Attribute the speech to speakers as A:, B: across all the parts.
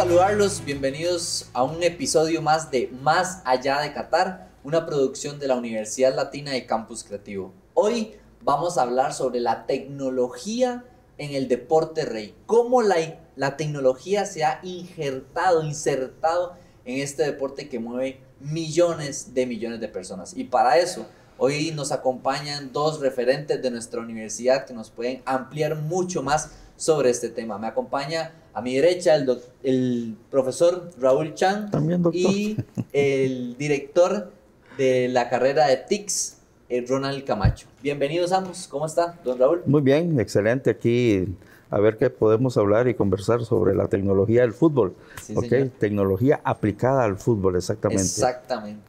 A: saludarlos, bienvenidos a un episodio más de Más allá de Qatar, una producción de la Universidad Latina de Campus Creativo. Hoy vamos a hablar sobre la tecnología en el deporte rey, cómo la, la tecnología se ha injertado, insertado en este deporte que mueve millones de millones de personas. Y para eso, hoy nos acompañan dos referentes de nuestra universidad que nos pueden ampliar mucho más sobre este tema. Me acompaña a mi derecha el, profesor Raúl Chan y el director de la carrera de TICS, eh, Ronald Camacho. Bienvenidos ambos, ¿cómo está, don Raúl?
B: Muy bien, excelente aquí. A ver qué podemos hablar y conversar sobre la tecnología del fútbol. Tecnología aplicada al fútbol, exactamente.
A: Exactamente.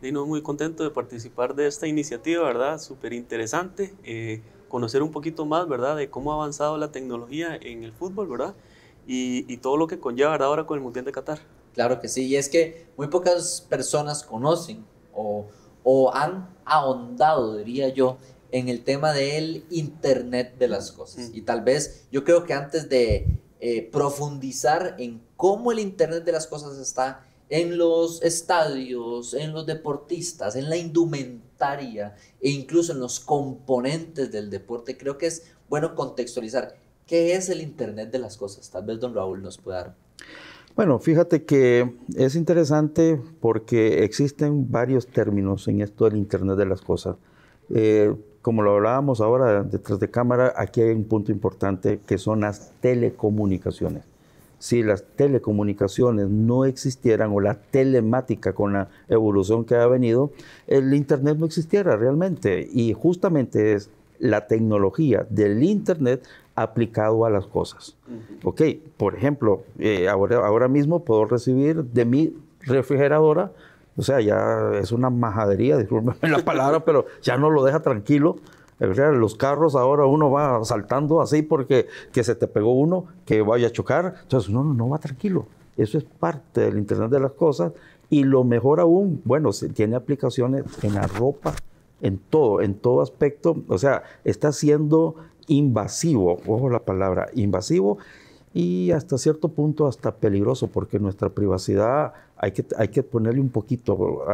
C: Dino, muy contento de participar de esta iniciativa, ¿verdad? Súper interesante. Eh, conocer un poquito más, ¿verdad? De cómo ha avanzado la tecnología en el fútbol, ¿verdad?
A: y, todo lo que conlleva ahora con el Mundial de Qatar. Claro que sí, y es que muy pocas personas conocen o, o han ahondado, diría yo, en el tema del Internet de las mm, Cosas. Mm. Y tal vez yo creo que antes de eh, profundizar en cómo el Internet de las Cosas está en los estadios, en los deportistas, en la indumentaria e incluso en los componentes del deporte, creo que es bueno contextualizar ¿Qué es el Internet de las Cosas? Tal vez don Raúl nos pueda dar.
B: Bueno, fíjate que es interesante porque existen varios términos en esto del Internet de las Cosas. Eh, como lo hablábamos ahora detrás de cámara, aquí hay un punto importante que son las telecomunicaciones. Si las telecomunicaciones no existieran o la telemática con la evolución que ha venido, el Internet no existiera realmente. Y justamente es la tecnología del Internet aplicado a las cosas. por ejemplo, eh, ahora, mismo puedo recibir de mi refrigeradora, o sea, ya es una majadería, disculpenme la palabra, pero ya no lo deja tranquilo. Los carros ahora uno va saltando así porque que se te pegó uno, que vaya a chocar. Entonces no, no va tranquilo. Eso es parte del Internet de las Cosas. Y lo mejor aún, bueno, se tiene aplicaciones en la ropa, en todo, en todo aspecto. O sea, está siendo invasivo, ojo la palabra, invasivo y hasta cierto punto hasta peligroso, porque nuestra privacidad hay que, hay que ponerle un poquito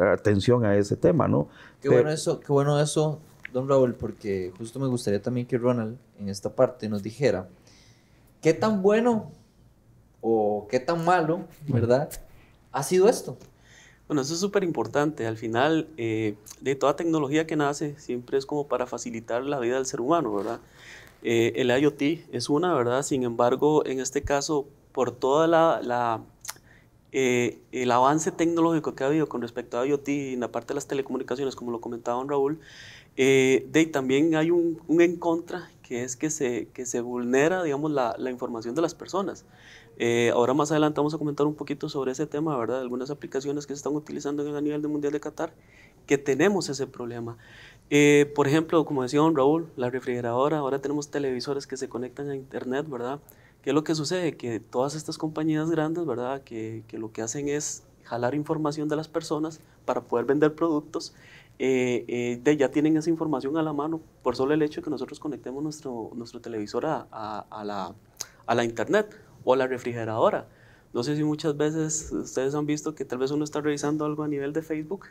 B: atención a ese tema, ¿no? Qué, bueno
A: eso, qué bueno eso, don Raúl, porque justo me gustaría también que Ronald en esta parte nos dijera, ¿qué tan bueno o qué tan malo, verdad, ha sido esto?
C: Bueno, eso es súper importante. Al final, eh, de toda tecnología que nace, siempre es como para facilitar la vida del ser humano, ¿verdad? Eh, el IoT es una, ¿verdad? Sin embargo, en este caso, por todo la, eh, el avance tecnológico que ha habido con respecto a IoT en la parte de las telecomunicaciones, como lo comentaba don Raúl, también hay un, un, en contra que es que se, que se vulnera, digamos, la, la información de las personas. Eh, ahora más adelante vamos a comentar un poquito sobre ese tema, ¿verdad? Algunas aplicaciones que se están utilizando en el nivel del Mundial de Qatar, que tenemos ese problema. Eh, por ejemplo, como decía Raúl, la refrigeradora, ahora tenemos televisores que se conectan a Internet, ¿verdad? ¿Qué es lo que sucede? Que todas estas compañías grandes, ¿verdad? Que, lo que hacen es jalar información de las personas para poder vender productos. Eh, ya tienen esa información a la mano por solo el hecho de que nosotros conectemos nuestro, nuestro televisor a la, a la internet o la refrigeradora. No sé si muchas veces ustedes han visto que tal vez uno está revisando algo a nivel de Facebook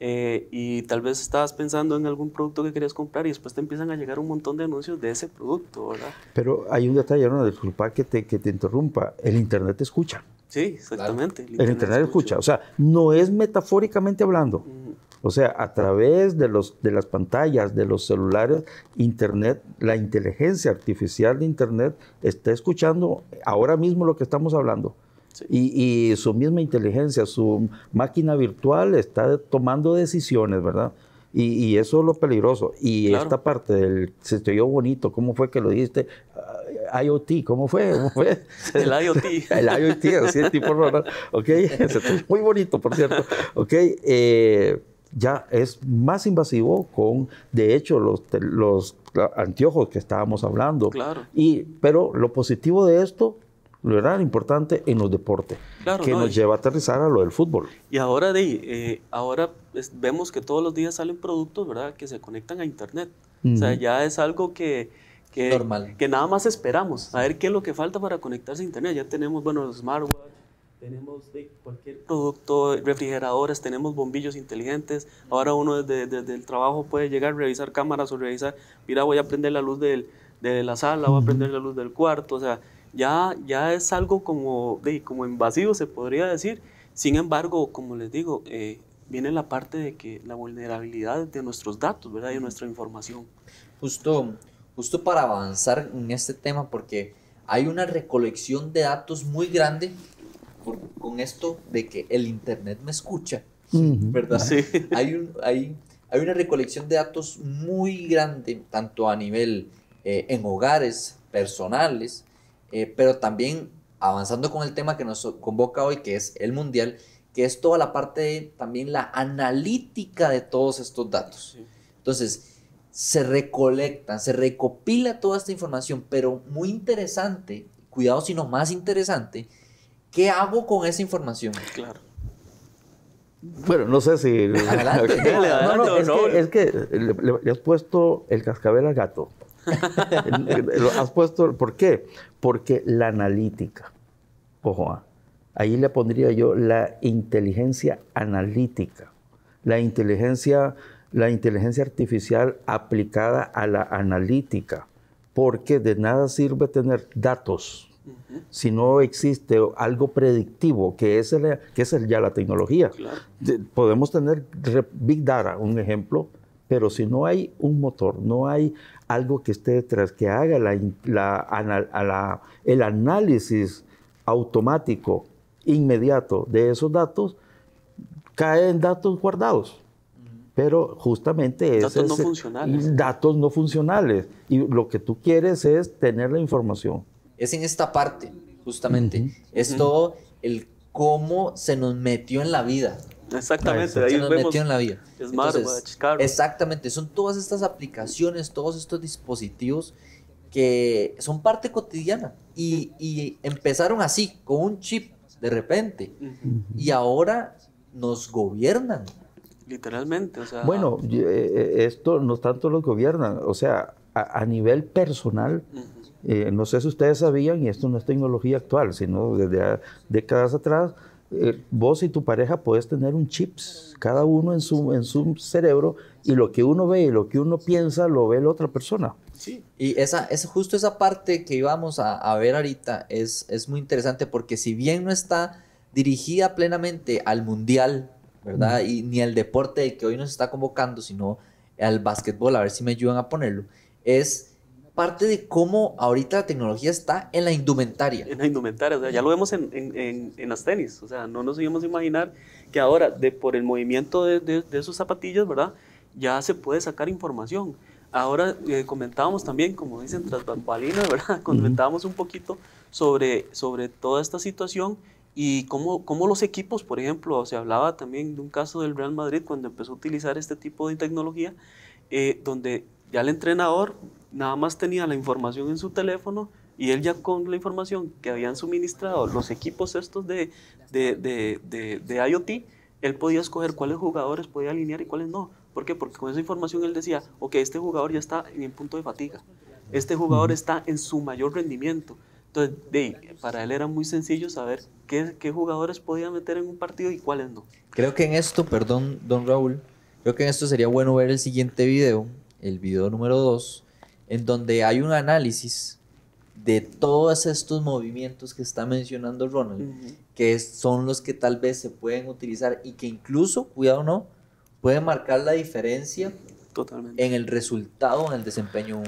C: eh, y tal vez estabas pensando en algún producto que querías comprar y después te empiezan a llegar un montón de anuncios de ese producto, ¿verdad?
B: Pero hay un detalle, no, disculpa que te, que te interrumpa, el Internet escucha.
C: Sí, exactamente. El, Internet
B: escucha. o sea, no es metafóricamente hablando. O sea, a través de, los, de las pantallas, de los celulares, Internet, la inteligencia artificial de Internet está escuchando ahora mismo lo que estamos hablando. Y, su misma inteligencia, su máquina virtual está tomando decisiones, ¿verdad? Y, eso es lo peligroso. Y esta parte del, se te oyó bonito, ¿cómo fue que lo dijiste? Ah, IoT, ¿cómo fue? el IoT. el IoT, así el tipo, ¿verdad? Ok, muy bonito, por cierto. Ok, eh, ya es más invasivo con, de hecho, los, los anteojos que estábamos hablando. Claro. Y, pero lo positivo de esto, lo era importante en los deportes, claro, que nos lleva a aterrizar a lo del fútbol.
C: Y ahora, de, eh, ahora pues, vemos que todos los días salen productos ¿verdad? que se conectan a Internet. O sea, ya es algo que, que, Normal. que nada más esperamos, a ver qué es lo que falta para conectarse a Internet. Ya tenemos, bueno, los smartwatch, tenemos de cualquier producto, refrigeradores, tenemos bombillos inteligentes. Ahora uno desde, el trabajo puede llegar, a revisar cámaras o revisar, mira, voy a prender la luz del, de la sala, voy a prender la luz del cuarto. O sea, ya, ya es algo como, de, como invasivo, se podría decir. Sin embargo, como les digo, eh, viene la parte de que la vulnerabilidad de nuestros datos, ¿verdad? Y de nuestra
A: información. Justo, justo para avanzar en este tema, porque hay una recolección de datos muy grande con, esto de que el Internet me escucha,
B: ¿verdad? Sí.
A: Hay, hay, una recolección de datos muy grande, tanto a nivel eh, en hogares personales, eh, pero también avanzando con el tema que nos convoca hoy, que es el Mundial, que es toda la parte de, también la analítica de todos estos datos. Entonces, se recolectan, se recopila toda esta información, pero muy interesante, cuidado sino más interesante, ¿Qué hago con esa información? Claro.
B: Bueno, no sé si... no, no, es que, le, has puesto el cascabel al gato. lo has puesto, ¿por qué? Porque la analítica, ojo, ah, ahí le pondría yo la inteligencia analítica, la inteligencia, la inteligencia artificial aplicada a la analítica, porque de nada sirve tener datos si no existe algo predictivo, que es, que es el, ya la tecnología. podemos tener Big Data, un ejemplo, pero si no hay un motor, no hay algo que esté detrás, que haga el análisis automático, inmediato de esos datos, caen datos guardados. Pero justamente datos no Datos no funcionales. Y lo que tú quieres es tener la información
A: es en esta parte, justamente. Es todo el cómo se nos metió en la vida. Exactamente, se nos metió en la vida. Entonces, exactamente, son todas estas aplicaciones, todos estos dispositivos que son parte cotidiana y, empezaron así, con un chip de repente, y ahora
B: nos gobiernan.
C: Literalmente, Bueno,
B: ah. eh, eh, esto no tanto los gobiernan, o sea, a, nivel personal. Eh, no sé si ustedes sabían, y esto no es tecnología actual, sino desde décadas atrás, eh, vos y tu pareja puedes tener un chips, cada uno en su, en su cerebro, y lo que uno ve y lo que uno piensa lo ve la otra persona. Sí.
A: Y esa, es justo esa parte que íbamos a, ver ahorita es, es muy interesante porque si bien no está dirigida plenamente al mundial, ¿verdad? Y ni al deporte que hoy nos está convocando, sino al básquetbol, a ver si me ayudan a ponerlo, es parte de cómo ahorita la tecnología está en la indumentaria. En
C: la indumentaria, ya lo vemos en, en, en, las tenis, o sea, no nos íbamos a imaginar que ahora, de, por el movimiento de, de, de esos zapatillos, ¿verdad? Ya se puede sacar información. Ahora eh, comentábamos también, como dicen, tras bambalinas, ¿verdad? Comentábamos un poquito sobre, sobre toda esta situación y cómo, cómo, los equipos, por ejemplo, se hablaba también de un caso del Real Madrid cuando empezó a utilizar este tipo de tecnología, eh, donde ya el entrenador nada más tenía la información en su teléfono y él ya con la información que habían suministrado los equipos estos de, de, de, de IoT, él podía escoger cuáles jugadores podía alinear y cuáles no. ¿Por qué? Porque con esa información él decía, ok, este jugador ya está en el punto de fatiga, este jugador está en su mayor rendimiento. Entonces, para él era muy sencillo saber qué, qué jugadores podía meter en un partido y cuáles no.
A: Creo que en esto, perdón, don Raúl, creo que en esto sería bueno ver el siguiente video, el video número 2, en donde hay un análisis de todos estos movimientos que está mencionando Ronald, que son los que tal vez se pueden utilizar y que incluso, cuidado o no, pueden marcar la diferencia en el resultado, en el desempeño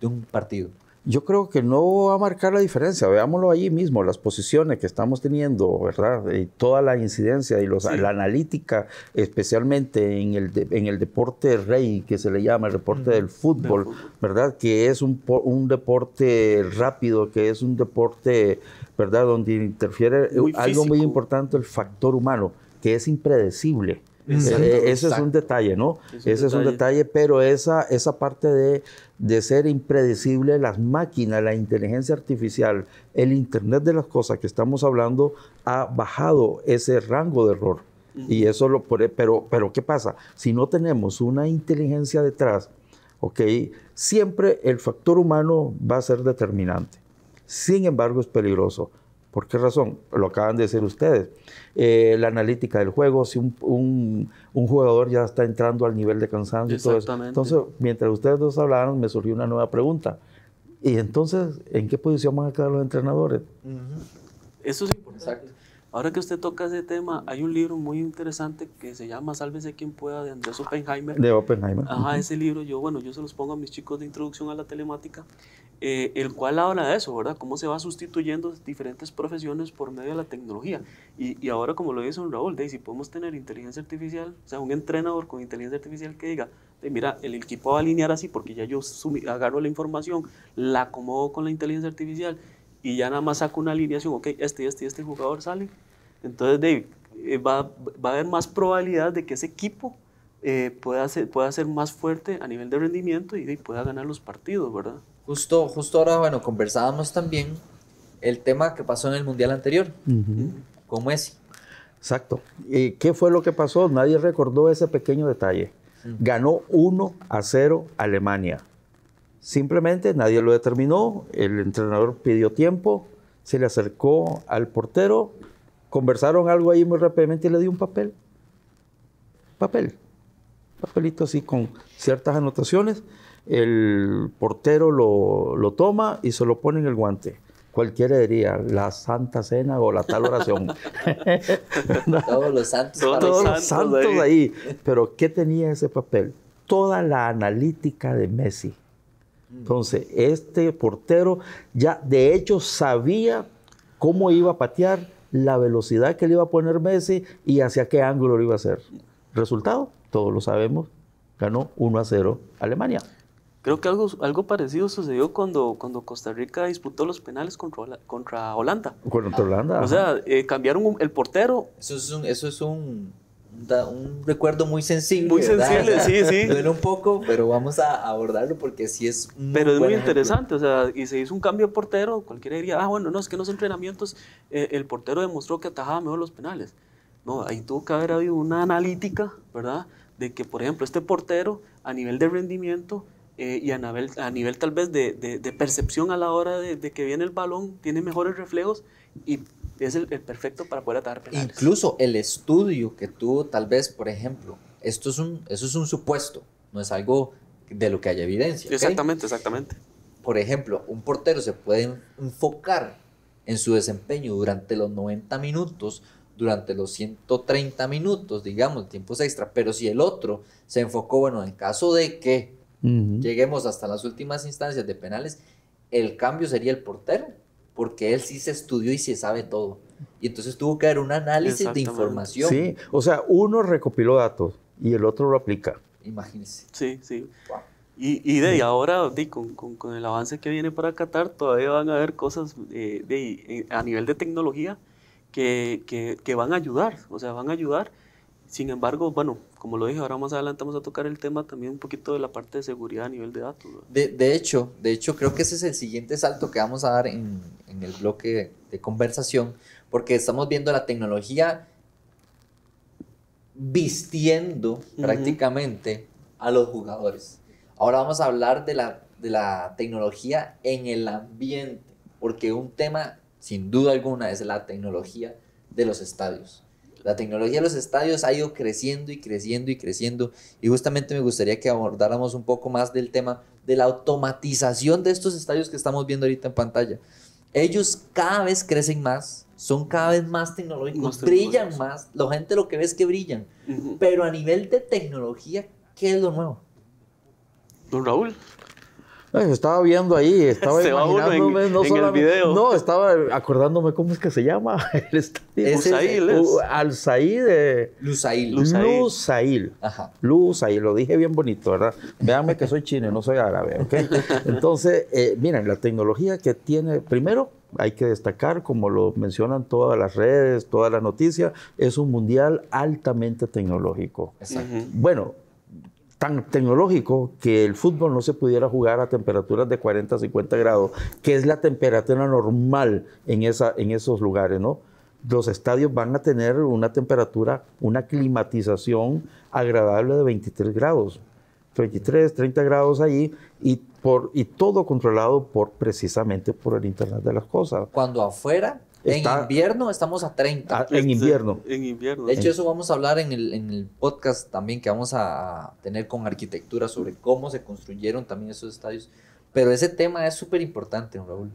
B: de un partido yo creo que no va a marcar la diferencia. Veámoslo allí mismo, las posiciones que estamos teniendo, ¿verdad? Y toda la incidencia y la analítica, especialmente en el, en el deporte rey, que se le llama el deporte del, fútbol, ¿verdad? Que es un, un deporte rápido, que es un deporte, ¿verdad? Donde interfiere algo muy importante, el factor humano, que es impredecible. Eh, ese es un detalle, ¿no? ese es un detalle, pero esa, esa parte de, ser impredecible, las máquinas, la inteligencia artificial, el Internet de las cosas que estamos hablando, ha bajado ese rango de error. Y eso lo e, pero, pero ¿qué pasa? Si no tenemos una inteligencia detrás, Siempre el factor humano va a ser determinante. Sin embargo, es peligroso. ¿Por qué razón? Lo acaban de decir ustedes. Eh, la analítica del juego, si un, un, jugador ya está entrando al nivel de cansancio y todo eso. Entonces, mientras ustedes dos hablaron, me surgió una nueva pregunta. ¿Y entonces en qué posición van a quedar los entrenadores?
C: Eso es importante. Ahora que usted toca ese tema, hay un libro muy interesante que se llama Sálvese quien pueda de Andrés Oppenheimer. De Oppenheimer. Ajá, ese libro yo, bueno, yo se los pongo a mis chicos de introducción a la telemática eh, el cual habla de eso, ¿verdad? Cómo se va sustituyendo diferentes profesiones por medio de la tecnología. Y, ahora, como lo dice un Raúl, de, si podemos tener inteligencia artificial, o sea, un entrenador con inteligencia artificial que diga, mira, el equipo va a alinear así porque ya yo agarro la información, la acomodo con la inteligencia artificial y ya nada más saco una alineación, ok, este y este este jugador sale. Entonces, Dave, eh, va, a haber más probabilidad de que ese equipo eh, pueda, ser, pueda ser más fuerte a
A: nivel de rendimiento y pueda ganar los partidos, ¿verdad? Justo, justo ahora, bueno, conversábamos también
B: el tema que pasó en el Mundial anterior con Messi. Exacto. ¿Y qué fue lo que pasó? Nadie recordó ese pequeño detalle. Mm. Ganó 1 a 0 Alemania. Simplemente nadie lo determinó, el entrenador pidió tiempo, se le acercó al portero, conversaron algo ahí muy rápidamente y le dio un papel. Papel pelito así con ciertas anotaciones. El portero lo, toma y se lo pone en el guante cualquiera diría la Santa Cena o la tal oración.
A: todos los santos. ahí.
B: Pero ¿qué tenía ese papel? Toda la analítica de Messi. Entonces, este portero ya de hecho sabía cómo iba a patear, la velocidad que le iba a poner Messi y hacia qué ángulo lo iba a hacer. Resultado, todos lo sabemos, ganó 1 a 0 Alemania.
C: Creo que algo, algo parecido sucedió cuando, cuando Costa Rica disputó los penales contra, contra Holanda.
B: Contra ah. Holanda. O
C: sea, eh, cambiaron el portero. Eso es
A: un, eso es un, un recuerdo muy sensible. Muy sencillo sensible, sí, sí. Duele un poco, pero vamos a abordarlo porque sí es Pero es muy interesante, o sea, y se hizo un cambio de portero, cualquiera
C: diría, ah, bueno, no, es que en los entrenamientos eh, el portero demostró que atajaba mejor los penales. No, ahí tuvo que haber habido una analítica, ¿verdad? De que, por ejemplo, este portero a nivel de rendimiento eh, y a nivel, a nivel tal vez de, percepción a la hora de, que viene el balón, tiene mejores reflejos y es el, perfecto para poder atacar penales.
A: Incluso el estudio que tuvo tal vez, por ejemplo, esto es un, eso es un supuesto, no es algo de lo que haya evidencia. Exactamente, exactamente. Por ejemplo, un portero se puede enfocar en su desempeño durante los 90 minutos durante los 130 minutos, digamos, tiempo extra, pero si el otro se enfocó, bueno, en caso de que
B: lleguemos
A: hasta las últimas instancias de penales, el cambio sería el portero, porque él sí se estudió y se sabe todo. Y entonces tuvo que haber un análisis de información. Sí,
B: o sea, uno recopiló datos y el otro lo aplica.
A: Imagínese. Sí, sí.
C: Y, y, de, ahí ahora, con, con, con, el avance que viene para Qatar, todavía van a haber cosas eh, de, eh, a nivel de tecnología que, que, van a ayudar, o sea, van a ayudar. Sin embargo, bueno, como lo dije, ahora más adelante vamos a tocar el tema también un poquito de la parte de seguridad a nivel de datos.
A: De, de, hecho, de hecho, creo que ese es el siguiente salto que vamos a dar en, en el bloque de, conversación, porque estamos viendo la tecnología vistiendo prácticamente a los jugadores. Ahora vamos a hablar de la, de la tecnología en el ambiente, porque un tema sin duda alguna, es la tecnología de los estadios. La tecnología de los estadios ha ido creciendo y creciendo y creciendo. Y justamente me gustaría que abordáramos un poco más del tema de la automatización de estos estadios que estamos viendo ahorita en pantalla. Ellos cada vez crecen más, son cada vez más tecnológicos, brillan más. La gente lo que ve es que brillan. Pero a nivel de tecnología, ¿qué es lo nuevo?
B: Don Raúl estaba viendo ahí, estaba no el video. No, estaba acordándome cómo es que se llama el estadio. Es uh, de... Lusail. Lusail. Ajá. lo dije bien bonito, ¿verdad? Véanme que soy chino, no soy árabe, ¿ok? Entonces, eh, miren, la tecnología que tiene, primero, hay que destacar, como lo mencionan todas las redes, todas las noticias, es un mundial altamente tecnológico. Exacto. Bueno, tan tecnológico que el fútbol no se pudiera jugar a temperaturas de 40 50 grados, que es la temperatura normal en, esa, en esos lugares, ¿no? Los estadios van a tener una temperatura, una climatización agradable de 23 grados, 23, 30 grados allí y, por, y todo controlado por precisamente por el Internet de las Cosas. Cuando
A: afuera en invierno estamos a 30.
B: Ah, en invierno.
A: En invierno. De hecho, eso vamos a hablar en el, en el podcast también que vamos a tener con arquitectura sobre cómo se construyeron también esos estadios. Pero ese tema es súper importante, Raúl.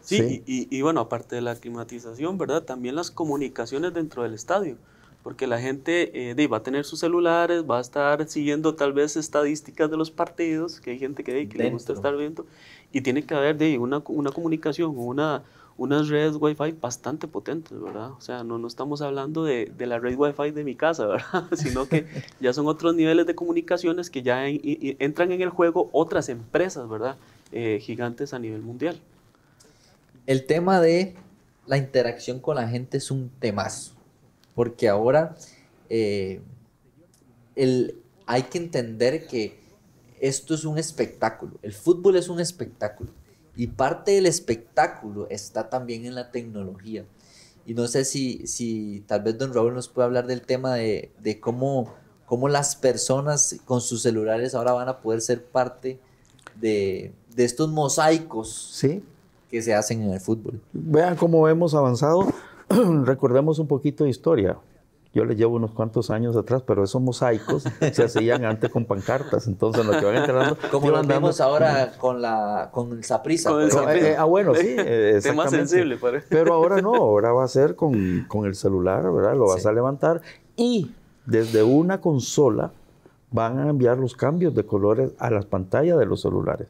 A: Sí,
C: Y, bueno, aparte de la climatización, ¿verdad? También las comunicaciones dentro del estadio, porque la gente eh, va a tener sus celulares, va a estar siguiendo tal vez estadísticas de los partidos, que hay gente que, le gusta estar viendo, y tiene que haber de, una, una comunicación, una, unas redes Wi-Fi bastante potentes, ¿verdad? O sea, no, no estamos hablando de, la red Wi-Fi de mi casa, ¿verdad? Sino que ya son otros niveles de comunicaciones que ya entran en el juego otras empresas, ¿verdad? Eh, gigantes a nivel mundial.
A: El tema de la interacción con la gente es un temazo, porque ahora eh, hay que entender que esto es un espectáculo, el fútbol es un espectáculo y parte del espectáculo está también en la tecnología. Y no sé si, si tal vez don Raúl nos puede hablar del tema de, cómo, cómo las personas con sus celulares ahora van a poder ser parte de, estos mosaicos ¿Sí? que se hacen en el fútbol.
B: Vean cómo hemos avanzado. Recordemos un poquito de historia. Yo les llevo unos cuantos años atrás, pero esos mosaicos se hacían antes con pancartas. Entonces, lo que van entrando. Como lo vemos ahora
A: con, la, con el saprisa? Eh, eh, ah, bueno, sí. Es más sensible. Pero...
B: pero ahora no, ahora va a ser con, el celular, ¿verdad? Lo vas a levantar y desde una consola van a enviar los cambios de colores a las pantallas de los celulares.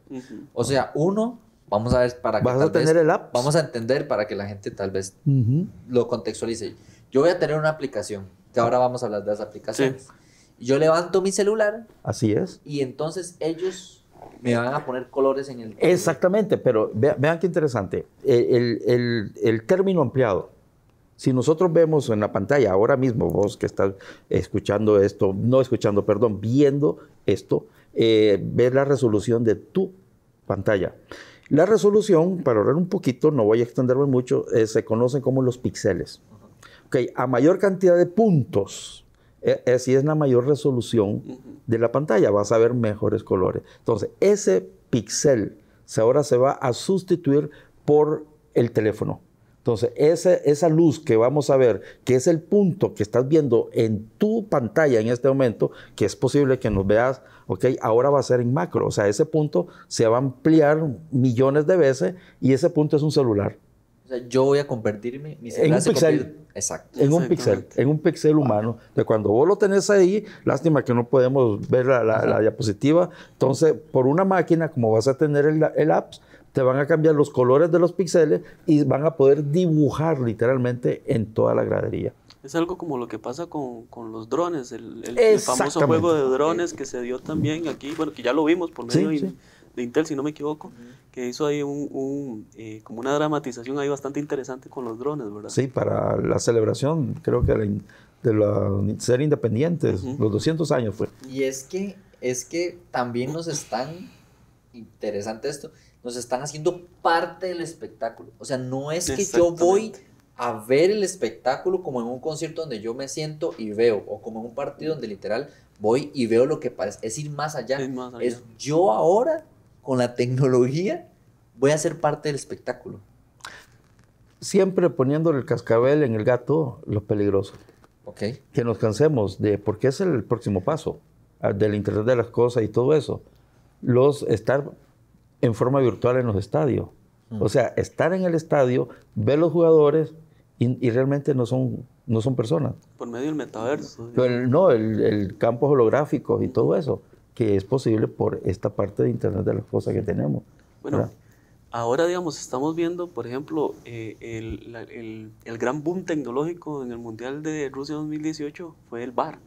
B: O sea, uno Vamos a ver para que. vez, Vamos a
A: entender para que la gente tal vez lo contextualice. Yo voy a tener una aplicación, que ahora vamos a hablar de las aplicaciones. Yo levanto mi celular. Así es. Y entonces ellos me van a poner colores en el...
B: Exactamente, pero vean, qué interesante. El, término ampliado. Si nosotros vemos en la pantalla ahora mismo, vos que estás escuchando esto, no escuchando, perdón, viendo esto, eh, ves la resolución de tu pantalla. La resolución, para ahorrar un poquito, no voy a extenderme mucho, eh, se conocen como los píxeles a mayor cantidad de puntos, e, si es la mayor resolución de la pantalla, vas a ver mejores colores. Entonces, ese pixel ahora se va a sustituir por el teléfono. Entonces, esa, esa luz que vamos a ver, que es el punto que estás viendo en tu pantalla en este momento, que es posible que nos veas, ok, ahora va a ser en macro. O sea, ese punto se va a ampliar millones de veces y ese punto es un celular.
A: O sea, yo voy a convertirme, mi en un pixel. Exacto. En un pixel,
B: en un pixel humano. de cuando vos lo tenés ahí, lástima que no podemos ver la, diapositiva. Entonces, por una máquina, como vas a tener el, apps, te van a cambiar los colores de los píxeles y van a poder dibujar literalmente en toda la gradería.
C: Es algo como lo que pasa con, con los drones, el, famoso juego de drones que se dio también aquí, bueno, que ya lo vimos por medio de, de Intel, si no me equivoco, que hizo ahí un, eh, como una dramatización ahí bastante interesante con los drones, ¿verdad? Sí,
B: para la celebración, creo que de ser independientes, los 200 años fue.
A: Y es que, es que también nos están, interesante esto, nos están haciendo parte del espectáculo. O sea, no es que yo voy a ver el espectáculo como en un concierto donde yo me siento y veo, o como en un partido donde literal voy y veo lo que parece. Es ir más allá. es yo ahora con la tecnología voy a ser parte del espectáculo.
B: Siempre poniendo el cascabel en el gato, lo peligroso. Okay. Que nos cansemos de, porque es el próximo paso ah, del Internet de las Cosas y todo eso. Los estar en forma virtual en los estadios. Mm. O sea, estar en el estadio, ver los jugadores y, realmente no son, no son personas.
C: Por medio del metaverso.
B: no, el campo holográfico y todo eso que es posible por esta parte de Internet de las cosas que tenemos. Bueno,
C: ahora, digamos, estamos viendo, por ejemplo, eh, el, el, gran boom tecnológico en el Mundial de Rusia 2018 fue el VAR,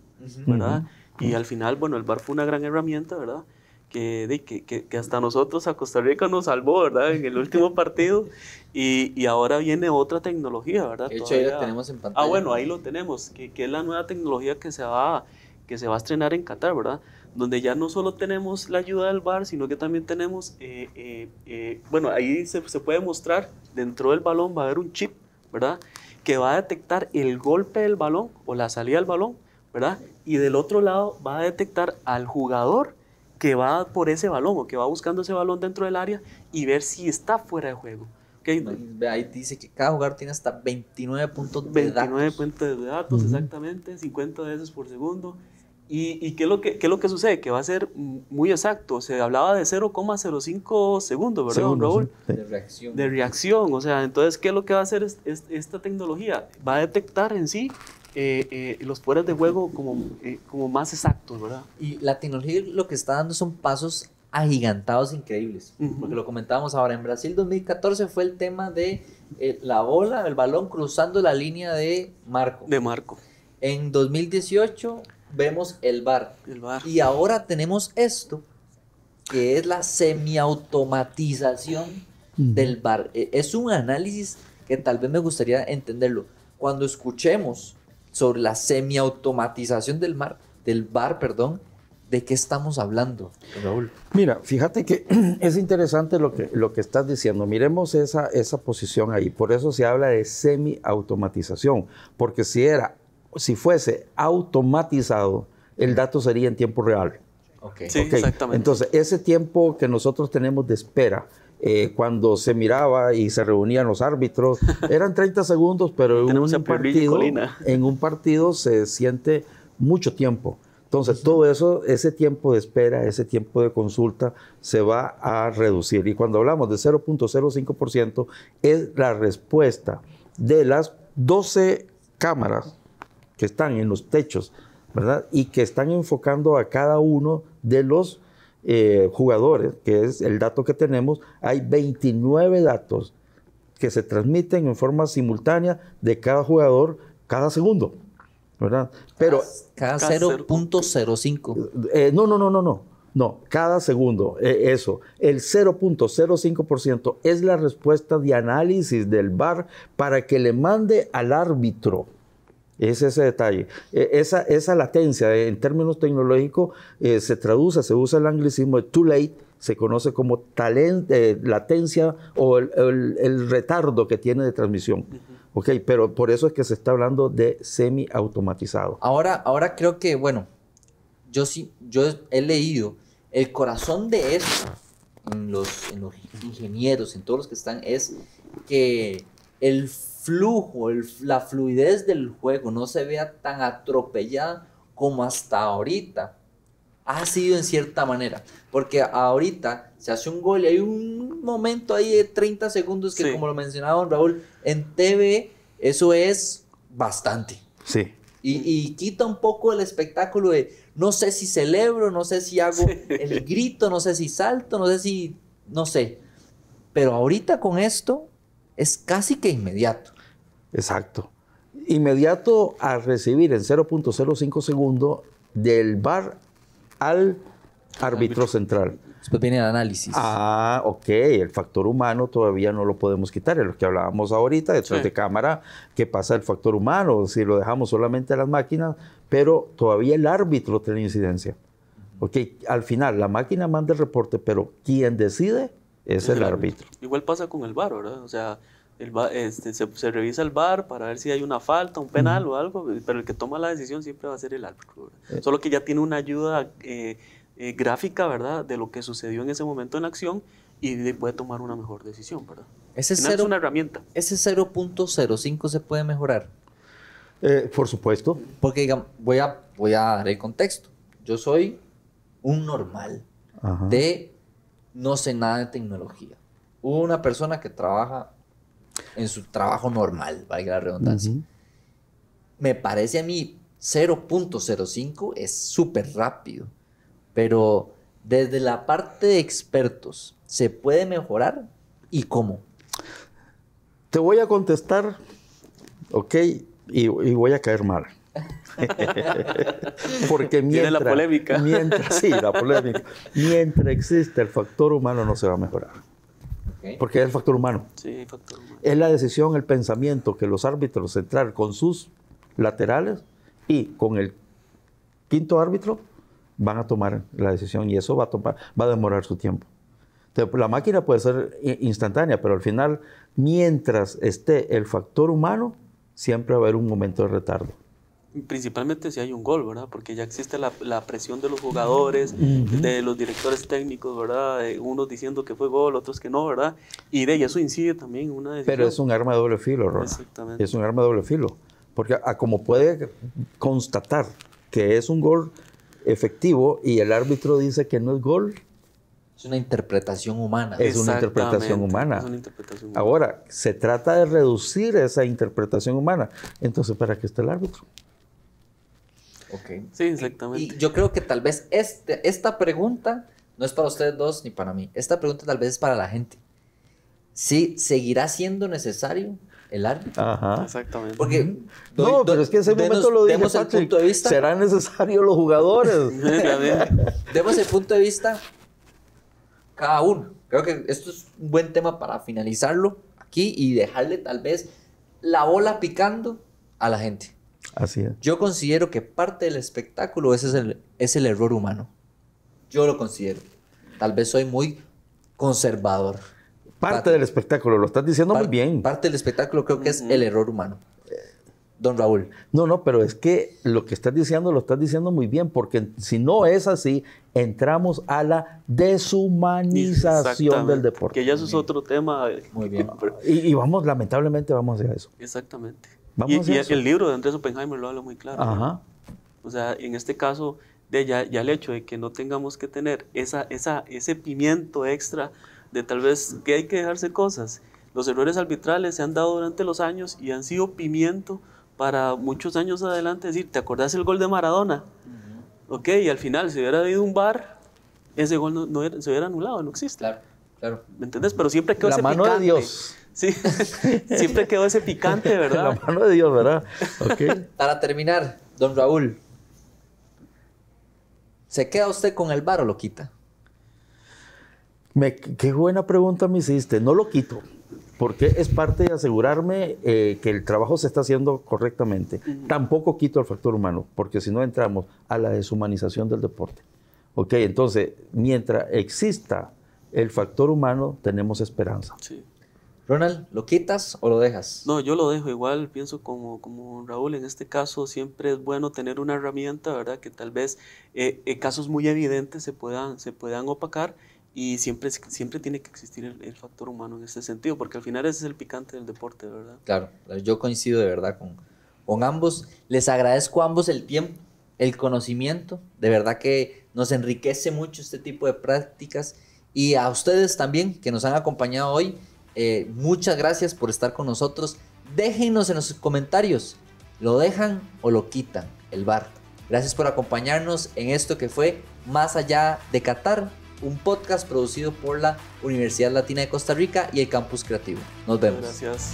C: ¿verdad? Y al final, bueno, el VAR fue una gran herramienta, ¿verdad? Que, que, que, hasta nosotros a Costa Rica nos salvó, ¿verdad? En el último partido. Y, y ahora viene otra tecnología, ¿verdad? De hecho, ahí tenemos en pantalla. Ah, bueno, ahí lo tenemos, que, es la nueva tecnología que se va, que se va a estrenar en Qatar, ¿verdad? donde ya no solo tenemos la ayuda del VAR, sino que también tenemos, eh, eh, eh, bueno, ahí se, se, puede mostrar, dentro del balón va a haber un chip, ¿verdad? Que va a detectar el golpe del balón o la salida del balón, ¿verdad? Y del otro lado va a detectar al jugador que va por ese balón o que va buscando ese balón dentro del área y ver si está fuera de juego. ¿Okay? Ahí dice que cada jugador tiene hasta 29 puntos de 29 datos. 29 puntos de datos, exactamente, 50 veces por segundo. ¿Y, qué, es lo que, sucede? Que va a ser muy exacto. Se hablaba de 0,05 segundos, ¿verdad, Raúl?
A: De reacción. De
C: reacción. O sea, entonces, ¿qué es lo que va a hacer esta tecnología? Va a detectar en sí eh, eh, los poderes de
A: juego eh, como, más exactos, ¿verdad? Y la tecnología lo que está dando son pasos agigantados increíbles. Porque lo comentábamos ahora, en Brasil 2014 fue el tema de la bola, el balón cruzando la línea de Marco. De Marco. En 2018 vemos el bar. Y ahora tenemos esto, que es la semiautomatización del bar. E, es un análisis que tal vez me gustaría entenderlo. Cuando escuchemos sobre la semiautomatización
B: del mar, del bar, perdón, ¿de qué estamos hablando, Raúl? Mira, fíjate que es interesante lo que, lo que estás diciendo. Miremos esa, esa posición ahí. Por eso se habla de semiautomatización, porque si era si fuese automatizado, el dato sería en tiempo real. Sí, Exactamente. Entonces, ese tiempo que nosotros tenemos de espera, eh, cuando se miraba y se reunían los árbitros, eran 30 segundos, pero en un, partido, se siente mucho tiempo. Entonces, todo eso, ese tiempo de espera, ese tiempo de consulta, se va a reducir. Y cuando hablamos de 0.05%, es la respuesta de las 12 cámaras que están en los techos, ¿verdad? Y que están enfocando a cada uno de los jugadores, que es el dato que tenemos, hay 29 datos que se transmiten en forma simultánea de cada jugador cada segundo, ¿verdad? Pero cada, 0.05. no, no, no, no, no. No, cada segundo, eso. El 0.05% es la respuesta de análisis del VAR para que le mande al árbitro es ese detalle. E, esa, esa latencia eh, en términos tecnológicos eh, se traduce, se usa el anglicismo de too late, se conoce como talent, eh, latencia o el, retardo que tiene de transmisión. Ok, pero por eso es que se está hablando de semi-automatizado. Ahora,
A: ahora creo que, bueno, yo sí, yo he leído el corazón de esto, en los, en los ingenieros, en todos los que están, es que el flujo, la fluidez del juego no se vea tan atropellada como hasta ahorita. Ha sido en cierta manera, porque ahorita se hace un gol y hay un momento ahí de 30 segundos que, como lo mencionaba Raúl, en TV eso es bastante. Sí. Y, quita un poco el espectáculo de no sé si celebro, no sé si hago el grito, no sé si salto, no sé si, no sé. Pero ahorita con esto es casi
B: que inmediato. Exacto. Inmediato a recibir en 0.05 segundos del VAR al árbitro central. Después viene el análisis. Ah, ok. El factor humano todavía no lo podemos quitar. Es lo que hablábamos ahorita, detrás de cámara, que pasa el factor humano, si lo dejamos solamente a las máquinas, pero todavía el árbitro tiene incidencia. Ok, al final la máquina manda el reporte, pero quien decide es, el, árbitro. árbitro.
C: Igual pasa con el bar, ¿verdad? O sea, este, se, revisa el bar para ver si hay una falta, un penal o algo, pero el que toma la decisión siempre va a ser el árbitro. Eh. Solo que ya tiene una ayuda eh, eh, gráfica, ¿verdad?, de lo que sucedió en ese momento en acción y puede tomar una mejor decisión, ¿verdad? Ese es una
A: herramienta. Ese 0.05 se puede mejorar. por supuesto. Porque digamos, voy a, voy a dar el contexto. Yo soy un normal de no sé nada de tecnología. Una persona que trabaja en su trabajo normal, valga la redundancia. Me parece a mí 0.05 es súper rápido, pero desde la parte
B: de expertos, ¿se puede mejorar y cómo? Te voy a contestar, ok, y, voy a caer mal. Porque mientras, la polémica. mientras sí, la polémica. Mientras existe el factor humano no se va a mejorar. Porque es el factor humano. Sí, Es la decisión, el pensamiento que los árbitros central con sus laterales y con el quinto árbitro van a tomar la decisión y eso va a, tomar, va a demorar su tiempo. la máquina puede ser instantánea, pero al final, mientras esté el factor humano, siempre va a haber un momento de retardo
C: principalmente si hay un gol, ¿verdad? Porque ya existe la, presión de los jugadores, de los directores técnicos, ¿verdad? unos diciendo que fue gol, otros que no, ¿verdad? Y de eso incide también una Pero es un arma
B: de doble filo, Exactamente. Es un arma de doble filo. Porque ah, como puede constatar que es un gol efectivo y el árbitro dice que no es gol. Es una
A: interpretación humana. Es una interpretación humana. Es una interpretación humana.
B: Ahora, se trata de reducir esa interpretación humana. Entonces, ¿para qué está el árbitro?
A: Ok. Sí, exactamente. Y yo creo que tal vez este, esta pregunta no es para ustedes dos ni para mí. Esta pregunta tal vez es para la gente. ¿Sí seguirá siendo necesario el árbitro? Ajá. Exactamente. Porque. no, pero es que en ese momento lo digo. punto de vista. Serán necesarios los jugadores. demos el punto de vista cada uno. Creo que esto es un buen tema para finalizarlo aquí y dejarle tal vez la bola picando a la gente. Yo considero que parte del espectáculo ese es el, es el error humano. Yo lo considero. Tal vez soy muy conservador. Parte, del espectáculo, lo estás diciendo muy bien. Parte del espectáculo creo que es el error humano.
B: Don Raúl. No, no, pero es que lo que estás diciendo lo estás diciendo muy bien, porque si no es así, entramos a la deshumanización del deporte.
C: Que ya eso es otro tema. Muy bien. y, y
B: vamos, lamentablemente vamos a eso.
C: Exactamente
B: y, el libro
C: de Andrés Oppenheimer lo habla muy claro. O sea, en este caso, de ya, ya, el hecho de que no tengamos que tener esa, esa, ese pimiento extra de tal vez que hay que dejarse cosas. Los errores arbitrales se han dado durante los años y han sido pimiento para muchos años adelante. Es decir, ¿te acordás el gol de Maradona? Ok, y al final, si hubiera habido un bar, ese gol no, se hubiera anulado, no existe. Claro,
A: claro. ¿Me entendés? Pero siempre que La mano de Dios. Sí, siempre quedó ese picante, ¿verdad? La mano de Dios, ¿verdad? Para terminar, don Raúl,
B: ¿se queda usted con el bar o lo quita? qué buena pregunta me hiciste. No lo quito, porque es parte de asegurarme eh, que el trabajo se está haciendo correctamente. Tampoco quito el factor humano, porque si no entramos a la deshumanización del deporte. Ok, entonces, mientras exista el factor humano, tenemos esperanza. Sí. Ronald, ¿lo quitas o lo dejas?
C: No, yo lo dejo igual, pienso como, como Raúl, en este caso siempre es bueno tener una herramienta, ¿verdad? Que tal vez en eh, eh, casos muy evidentes se puedan, se puedan opacar y siempre, siempre tiene que existir el, factor humano en este sentido, porque al final ese es el picante del deporte,
A: ¿verdad? Claro, yo coincido de verdad con, con ambos. Les agradezco a ambos el tiempo, el conocimiento, de verdad que nos enriquece mucho este tipo de prácticas y a ustedes también que nos han acompañado hoy eh, muchas gracias por estar con nosotros. Déjenos en los comentarios. ¿Lo dejan o lo quitan el bar? Gracias por acompañarnos en esto que fue Más allá de Qatar, un podcast producido por la Universidad Latina de Costa Rica y el Campus Creativo. Nos vemos.
C: Gracias.